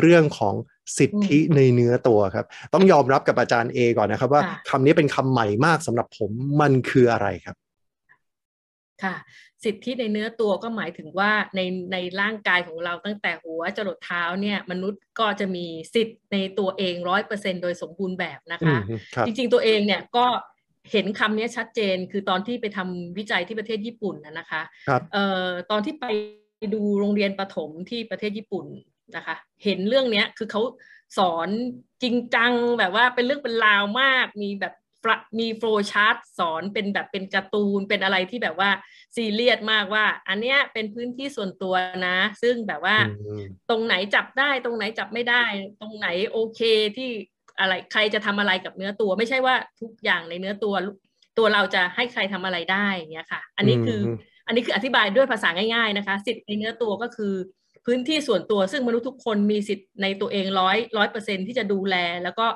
เรื่องของสิทธิในเนื้อตัวครับ ต้องยอมรับกับอาจารย์เอก่อนนะครับ ว่าคำนี้เป็นคำใหม่มากสำหรับผมมันคืออะไรครับค่ะสิทธิในเนื้อตัวก็หมายถึงว่าในในร่างกายของเราตั้งแต่หัวจรดเท้าเนี่ยมนุษย์ก็จะมีสิทธิในตัวเองร้อยเปอร์เซ็นโดยสมบูรณ์แบบนะคะครจริงๆตัวเองเนี่ยก็เห็นคำนี้ชัดเจนคือตอนที่ไปทำวิจัยที่ประเทศญี่ปุ่นนะคะคเอ่อตอนที่ไปดูโรงเรียนประถมที่ประเทศญี่ปุ่นนะคะเห็นเรื่องเนี้ยคือเขาสอนจริงจัง แบบว่าเป็นเรื่องเป็นราวมาก มีแบบมีโฟล์ชาร์ตสอนเป็นแบบเป็นการ์ตูน เป็นอะไรที่แบบว่าซีเรียสมากว่าอันเนี้ยเป็นพื้นที่ส่วนตัวนะ ซึ่งแบบว่าตรงไหนจับได้ตรงไหนจับไม่ได้ ตรงไหนโอเคที่อะไรใครจะทำอะไรกับเนื้อตัว ไม่ใช่ว่าทุกอย่างในเนื้อตัวตัวเราจะให้ใครทำอะไรได้เนี้ยค่ะ อันนี้คืออันนี้คืออธิบายด้วยภาษาง่ายๆนะคะ สิทธิ์ในเนื้อตัวก็คือพื้นที่ส่วนตัวซึ่งมนุษย์ทุกคนมีสิทธิ์ในตัวเองร้อยร้อยเปอร์เซ็นที่จะดูแล แล้วก็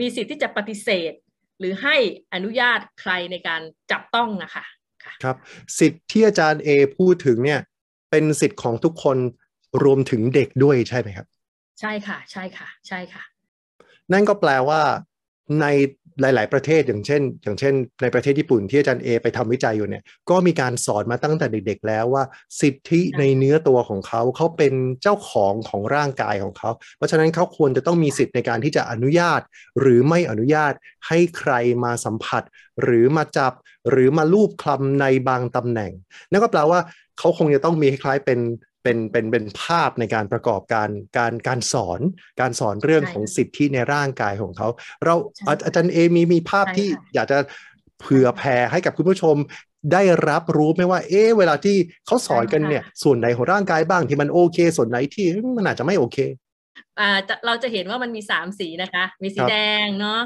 มีสิทธิ์ที่จะปฏิเสธ หรือให้อนุญาตใครในการจับต้องนะคะครับ สิทธิ์ที่อาจารย์เอ พูดถึงเนี่ยเป็นสิทธิ์ของทุกคนรวมถึงเด็กด้วยใช่ไหมครับ ใช่ค่ะใช่ค่ะ ใช่ค่ะ นั่นก็แปลว่าในหลาย ๆประเทศอย่างเช่น อย่างเช่น ในประเทศญี่ปุ่นที่อาจารย์เอไปทำวิจัยอยู่เนี่ยก็มีการสอนมาตั้งแต่เด็ก ๆ แล้วว่าสิทธิในเนื้อตัวของเขาเขาเป็นเจ้าของของร่างกายของเขา เพราะฉะนั้นเขาควรจะต้องมีสิทธิในการที่จะอนุญาต หรือไม่อนุญาตให้ใครมาสัมผัส หรือมาจับ หรือมาลูบคลำในบางตำแหน่งนั่นก็แปลว่าเขาคงจะต้องมีคล้ายๆเป็นเป็นเป็นเป็นภาพในการประกอบการการการสอนการสอนเรื่องของสิทธิในร่างกายของเขา เราอาจารย์เอมีมีภาพที่อยากจะเผื่อแผ่ให้กับคุณผู้ชมได้รับรู้ไหมว่าเอ๊เวลาที่เขาสอนกันเนี่ยส่วนไหนของร่างกายบ้างที่มันโอเคส่วนไหนที่มันอาจจะไม่โอเคอ่าเราจะเห็นว่ามันมีสามสีนะคะ มีสีแดงเนาะ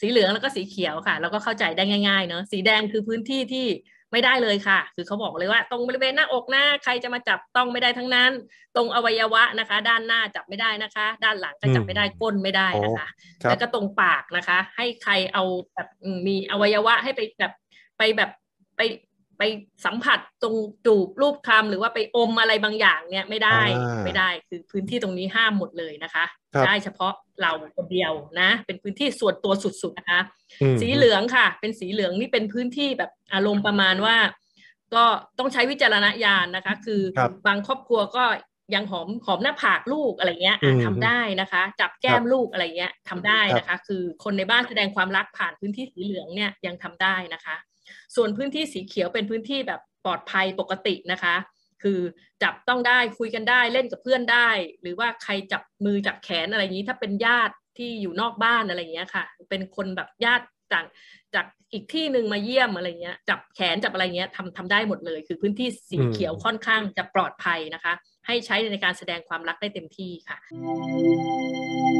สีเหลืองแล้วก็สีเขียวค่ะแล้วก็เข้าใจได้ง่ายๆเนาะสีแดงคือพื้นที่ที่ไม่ได้เลยค่ะ คือเขาบอกเลยว่าตรงบริเวณหน้าอกหน้าใครจะมาจับต้องไม่ได้ทั้งนั้น ตรงอวัยวะนะคะ ด้านหน้าจับไม่ได้นะคะ ด้านหลังก็จับไม่ได้ก้นไม่ได้นะคะ แล้วก็ตรงปากนะคะ ให้ใครเอาแบบมีอวัยวะ ให้ไปแบบไปแบบไปไปสัมผัสตรงจูบรูปคำหรือว่าไปอมอะไรบางอย่างเนี่ยไม่ได้ไม่ได้คือพื้นที่ตรงนี้ห้ามหมดเลยนะคะ ได้เฉพาะเราคนเดียวนะ เป็นพื้นที่ส่วนตัวสุด ๆ นะคะ สีเหลืองค่ะ เป็นสีเหลืองนี่เป็นพื้นที่แบบอารมณ์ประมาณว่า ก็ต้องใช้วิจารณญาณนะคะ คือบางครอบครัวก็ยังหอมหอมหน้าผากลูกอะไรเงี้ยทำได้นะคะ จับแก้มลูกอะไรเงี้ย ทำได้นะคะ คือคนในบ้านแสดงความรักผ่านพื้นที่สีเหลืองเนี่ยยังทำได้นะคะส่วนพื้นที่สีเขียวเป็นพื้นที่แบบปลอดภัยปกตินะคะ คือจับต้องได้คุยกันได้เล่นกับเพื่อนได้ หรือว่าใครจับมือจับแขนอะไรอย่างนี้ ถ้าเป็นญาติที่อยู่นอกบ้านอะไรอย่างเงี้ยค่ะ เป็นคนแบบญาติจากจากอีกที่หนึ่งมาเยี่ยมอะไรเงี้ยจับแขนจับอะไรเงี้ยทำทำได้หมดเลย คือพื้นที่สีเขียวค่อนข้างจะปลอดภัยนะคะ ให้ใช้ในการแสดงความรักได้เต็มที่ค่ะ